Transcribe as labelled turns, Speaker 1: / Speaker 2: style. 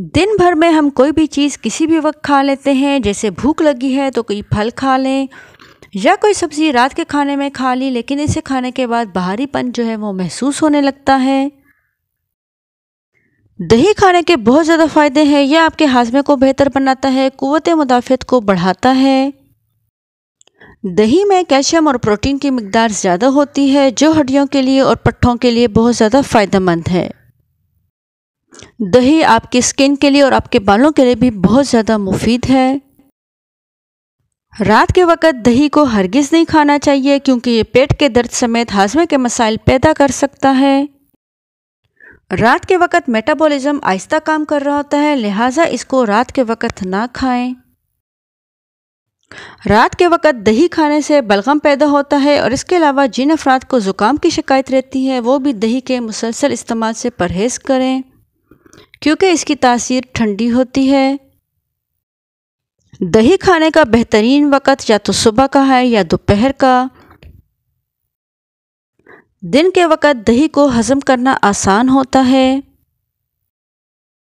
Speaker 1: दिन भर में हम कोई भी चीज़ किसी भी वक्त खा लेते हैं जैसे भूख लगी है तो कोई फल खा लें या कोई सब्ज़ी रात के खाने में खा ली लेकिन इसे खाने के बाद बाहरीपन जो है वो महसूस होने लगता है दही खाने के बहुत ज़्यादा फ़ायदे हैं यह आपके हाजमे को बेहतर बनाता है क़वत मुदाफ़त को बढ़ाता है दही में कैल्शियम और प्रोटीन की मकदार ज़्यादा होती है जो हड्डियों के लिए और पट्ठों के लिए बहुत ज़्यादा फ़ायदेमंद है दही आपकी स्किन के लिए और आपके बालों के लिए भी बहुत ज़्यादा मुफीद है रात के वक्त दही को हरगिज़ नहीं खाना चाहिए क्योंकि ये पेट के दर्द समेत हाजमे के मसाइल पैदा कर सकता है रात के वक्त मेटाबॉलिज्म आहिस्ता काम कर रहा होता है लिहाजा इसको रात के वक्त ना खाएं रात के वक्त दही खाने से बलगम पैदा होता है और इसके अलावा जिन अफराद को ज़ुकाम की शिकायत रहती है वो भी दही के मुसलसल इस्तेमाल से परहेज़ करें क्योंकि इसकी तासीर ठंडी होती है दही खाने का बेहतरीन वक़्त या तो सुबह का है या दोपहर का दिन के वक़्त दही को हज़म करना आसान होता है